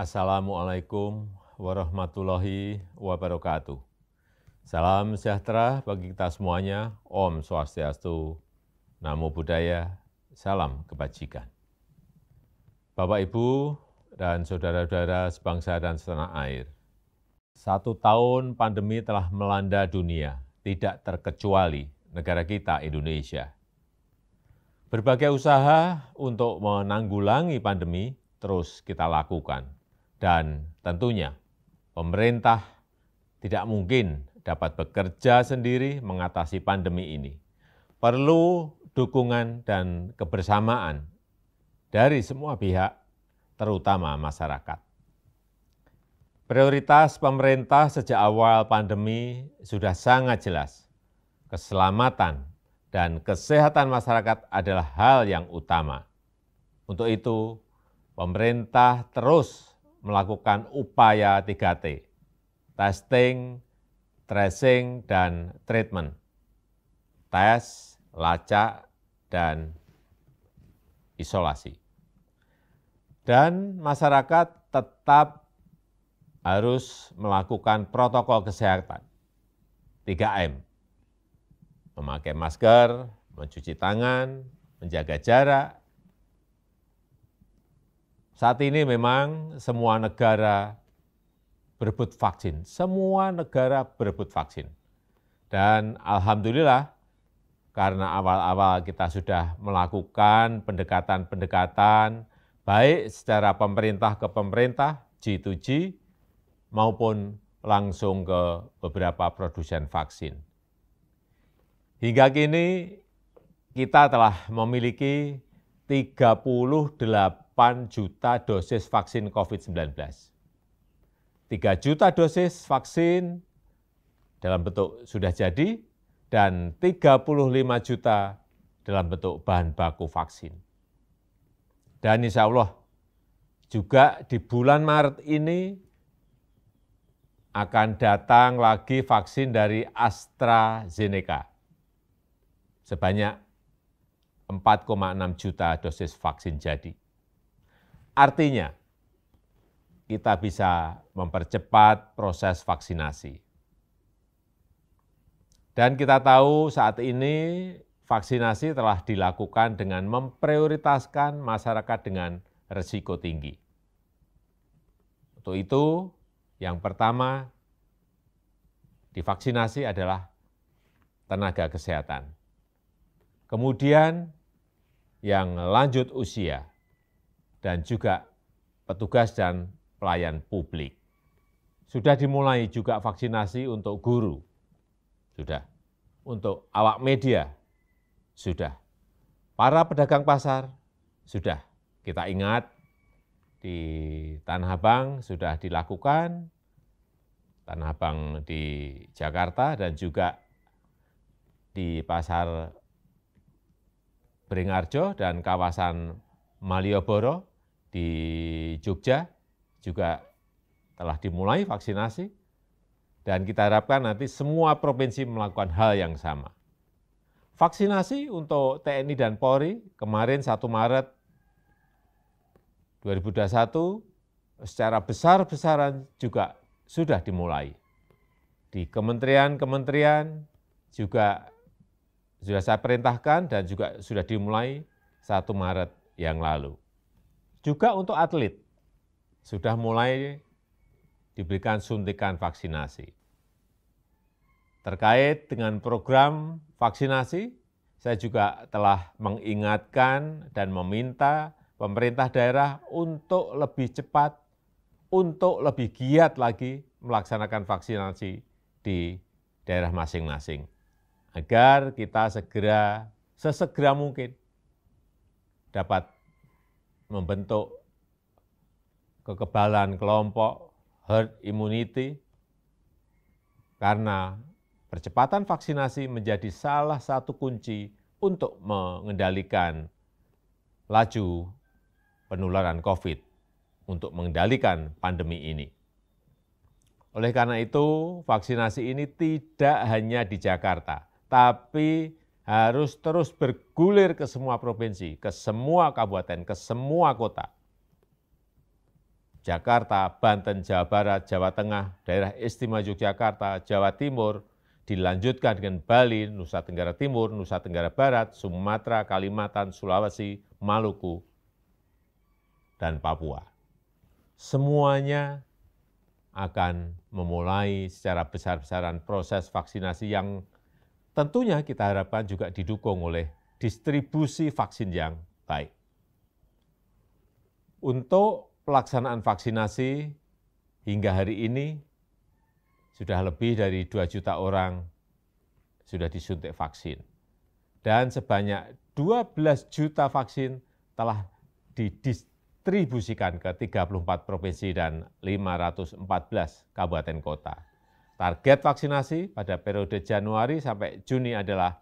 Assalamualaikum warahmatullahi wabarakatuh. Salam sejahtera bagi kita semuanya. Om Swastiastu, Namo Buddhaya, Salam Kebajikan. Bapak, Ibu, dan saudara-saudara sebangsa dan setanah air, satu tahun pandemi telah melanda dunia, tidak terkecuali negara kita Indonesia. Berbagai usaha untuk menanggulangi pandemi terus kita lakukan dan tentunya pemerintah tidak mungkin dapat bekerja sendiri mengatasi pandemi ini. Perlu dukungan dan kebersamaan dari semua pihak, terutama masyarakat. Prioritas pemerintah sejak awal pandemi sudah sangat jelas. Keselamatan dan kesehatan masyarakat adalah hal yang utama. Untuk itu, pemerintah terus melakukan upaya 3T, testing, tracing, dan treatment. Tes, lacak, dan isolasi. Dan masyarakat tetap harus melakukan protokol kesehatan, 3M, memakai masker, mencuci tangan, menjaga jarak, saat ini memang semua negara berebut vaksin, semua negara berebut vaksin. Dan alhamdulillah karena awal-awal kita sudah melakukan pendekatan-pendekatan baik secara pemerintah ke pemerintah G2G maupun langsung ke beberapa produsen vaksin. Hingga kini kita telah memiliki 38 8 juta dosis vaksin COVID-19. 3 juta dosis vaksin dalam bentuk sudah jadi dan 35 juta dalam bentuk bahan baku vaksin. Dan insya Allah juga di bulan Maret ini akan datang lagi vaksin dari AstraZeneca sebanyak 4,6 juta dosis vaksin jadi. Artinya, kita bisa mempercepat proses vaksinasi. Dan kita tahu saat ini vaksinasi telah dilakukan dengan memprioritaskan masyarakat dengan resiko tinggi. Untuk itu, yang pertama divaksinasi adalah tenaga kesehatan. Kemudian yang lanjut usia, dan juga petugas dan pelayan publik. Sudah dimulai juga vaksinasi untuk guru, sudah. Untuk awak media, sudah. Para pedagang pasar, sudah. Kita ingat di Tanah Abang sudah dilakukan, Tanah Abang di Jakarta dan juga di pasar Beringarjo dan kawasan Malioboro, di Jogja juga telah dimulai vaksinasi dan kita harapkan nanti semua provinsi melakukan hal yang sama. Vaksinasi untuk TNI dan Polri kemarin 1 Maret 2021 secara besar-besaran juga sudah dimulai. Di kementerian-kementerian juga sudah saya perintahkan dan juga sudah dimulai 1 Maret yang lalu. Juga untuk atlet, sudah mulai diberikan suntikan vaksinasi. Terkait dengan program vaksinasi, saya juga telah mengingatkan dan meminta pemerintah daerah untuk lebih cepat, untuk lebih giat lagi melaksanakan vaksinasi di daerah masing-masing, agar kita segera, sesegera mungkin dapat membentuk kekebalan kelompok, herd immunity, karena percepatan vaksinasi menjadi salah satu kunci untuk mengendalikan laju penularan COVID, untuk mengendalikan pandemi ini. Oleh karena itu, vaksinasi ini tidak hanya di Jakarta, tapi harus terus bergulir ke semua provinsi, ke semua kabupaten, ke semua kota. Jakarta, Banten, Jawa Barat, Jawa Tengah, daerah istimewa Yogyakarta, Jawa Timur, dilanjutkan dengan Bali, Nusa Tenggara Timur, Nusa Tenggara Barat, Sumatera, Kalimantan, Sulawesi, Maluku, dan Papua. Semuanya akan memulai secara besar-besaran proses vaksinasi yang Tentunya kita harapkan juga didukung oleh distribusi vaksin yang baik. Untuk pelaksanaan vaksinasi hingga hari ini sudah lebih dari 2 juta orang sudah disuntik vaksin. Dan sebanyak 12 juta vaksin telah didistribusikan ke 34 provinsi dan 514 kabupaten kota. Target vaksinasi pada periode Januari sampai Juni adalah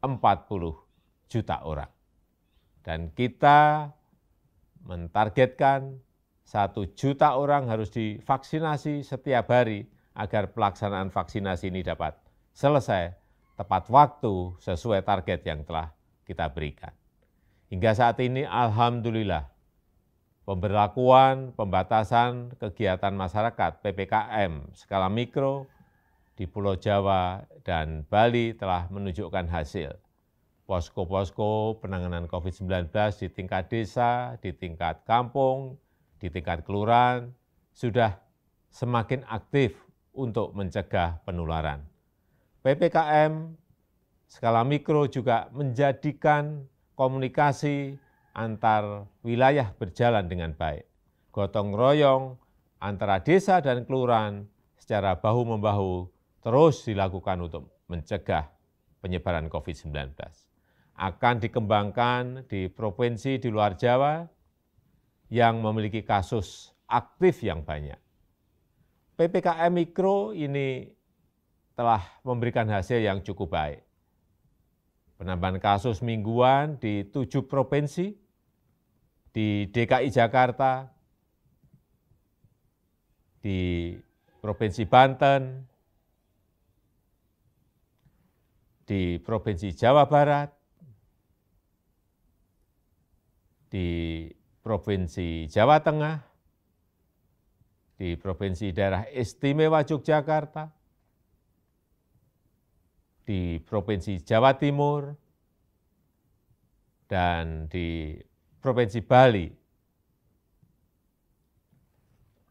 40 juta orang. Dan kita mentargetkan satu juta orang harus divaksinasi setiap hari agar pelaksanaan vaksinasi ini dapat selesai tepat waktu sesuai target yang telah kita berikan. Hingga saat ini, Alhamdulillah, pemberlakuan pembatasan kegiatan masyarakat PPKM skala mikro di Pulau Jawa dan Bali telah menunjukkan hasil. Posko-posko penanganan COVID-19 di tingkat desa, di tingkat kampung, di tingkat kelurahan sudah semakin aktif untuk mencegah penularan. PPKM skala mikro juga menjadikan komunikasi antar wilayah berjalan dengan baik. Gotong royong antara desa dan kelurahan secara bahu-membahu terus dilakukan untuk mencegah penyebaran COVID-19. Akan dikembangkan di provinsi di luar Jawa yang memiliki kasus aktif yang banyak. PPKM Mikro ini telah memberikan hasil yang cukup baik. Penambahan kasus mingguan di tujuh provinsi, di DKI Jakarta, di Provinsi Banten, di Provinsi Jawa Barat, di Provinsi Jawa Tengah, di Provinsi Daerah Istimewa Yogyakarta, di Provinsi Jawa Timur, dan di Provinsi Bali.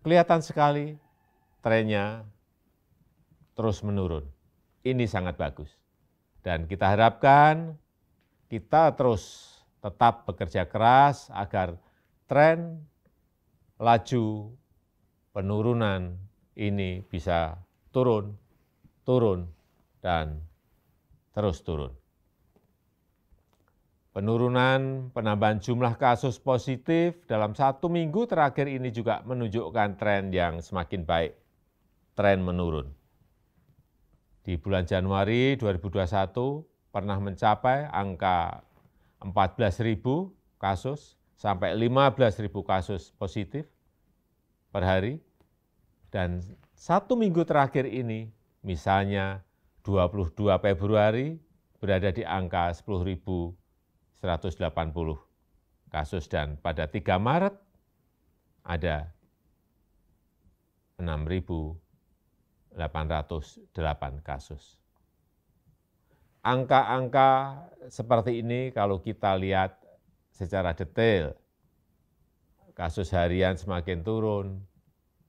Kelihatan sekali trennya terus menurun. Ini sangat bagus. Dan kita harapkan kita terus tetap bekerja keras agar tren laju penurunan ini bisa turun, turun, dan terus turun. Penurunan penambahan jumlah kasus positif dalam satu minggu terakhir ini juga menunjukkan tren yang semakin baik, tren menurun di bulan Januari 2021 pernah mencapai angka 14.000 kasus sampai 15.000 kasus positif per hari. Dan satu minggu terakhir ini, misalnya 22 Februari berada di angka 10.180 kasus dan pada 3 Maret ada 6.000 808 kasus. Angka-angka seperti ini kalau kita lihat secara detail, kasus harian semakin turun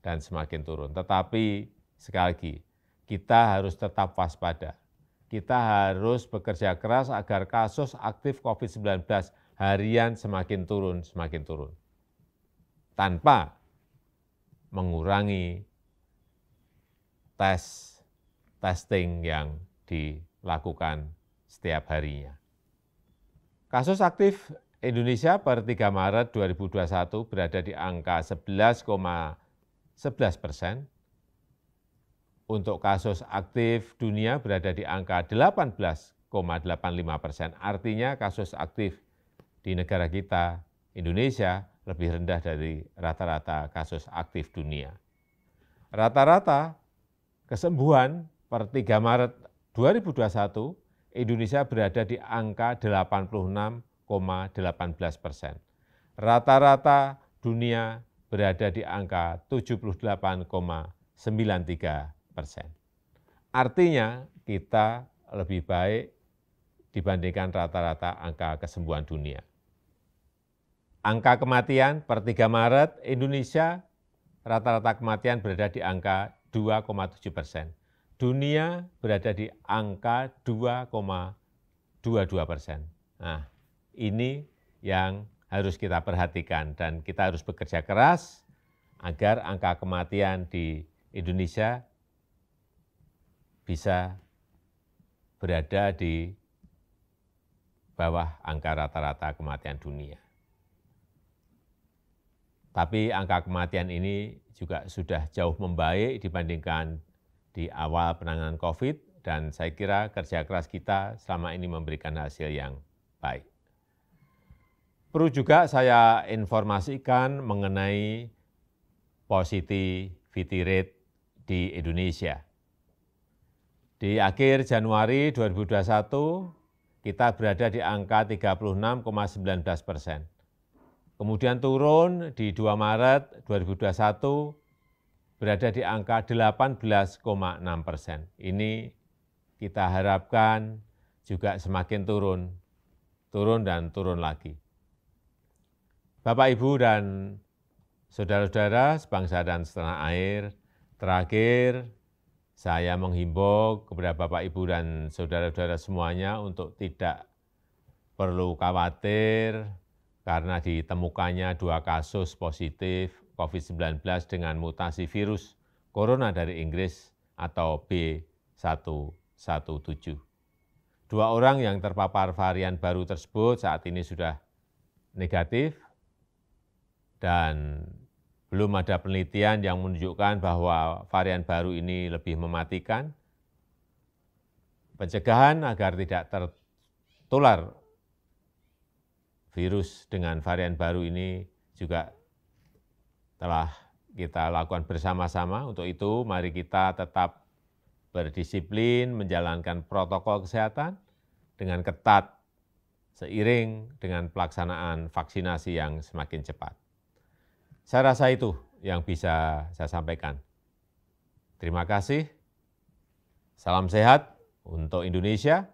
dan semakin turun. Tetapi sekali lagi, kita harus tetap waspada. Kita harus bekerja keras agar kasus aktif COVID-19 harian semakin turun, semakin turun. Tanpa mengurangi tes testing yang dilakukan setiap harinya. Kasus aktif Indonesia per 3 Maret 2021 berada di angka 11,11 persen. Untuk kasus aktif dunia berada di angka 18,85 persen. Artinya kasus aktif di negara kita, Indonesia, lebih rendah dari rata-rata kasus aktif dunia. Rata-rata kesembuhan per 3 Maret 2021, Indonesia berada di angka 86,18 persen. Rata-rata dunia berada di angka 78,93 persen. Artinya kita lebih baik dibandingkan rata-rata angka kesembuhan dunia. Angka kematian per 3 Maret Indonesia rata-rata kematian berada di angka 2,7 persen. Dunia berada di angka 2,22 persen. Nah, ini yang harus kita perhatikan dan kita harus bekerja keras agar angka kematian di Indonesia bisa berada di bawah angka rata-rata kematian dunia tapi angka kematian ini juga sudah jauh membaik dibandingkan di awal penanganan COVID, dan saya kira kerja keras kita selama ini memberikan hasil yang baik. Perlu juga saya informasikan mengenai positivity rate di Indonesia. Di akhir Januari 2021, kita berada di angka 36,19 persen kemudian turun di 2 Maret 2021 berada di angka 18,6 persen. Ini kita harapkan juga semakin turun, turun dan turun lagi. Bapak, Ibu, dan saudara-saudara sebangsa dan setanah air, terakhir saya menghimbau kepada Bapak, Ibu, dan saudara-saudara semuanya untuk tidak perlu khawatir karena ditemukannya dua kasus positif COVID-19 dengan mutasi virus corona dari Inggris atau B117. Dua orang yang terpapar varian baru tersebut saat ini sudah negatif dan belum ada penelitian yang menunjukkan bahwa varian baru ini lebih mematikan. Pencegahan agar tidak tertular virus dengan varian baru ini juga telah kita lakukan bersama-sama. Untuk itu, mari kita tetap berdisiplin menjalankan protokol kesehatan dengan ketat seiring dengan pelaksanaan vaksinasi yang semakin cepat. Saya rasa itu yang bisa saya sampaikan. Terima kasih. Salam sehat untuk Indonesia.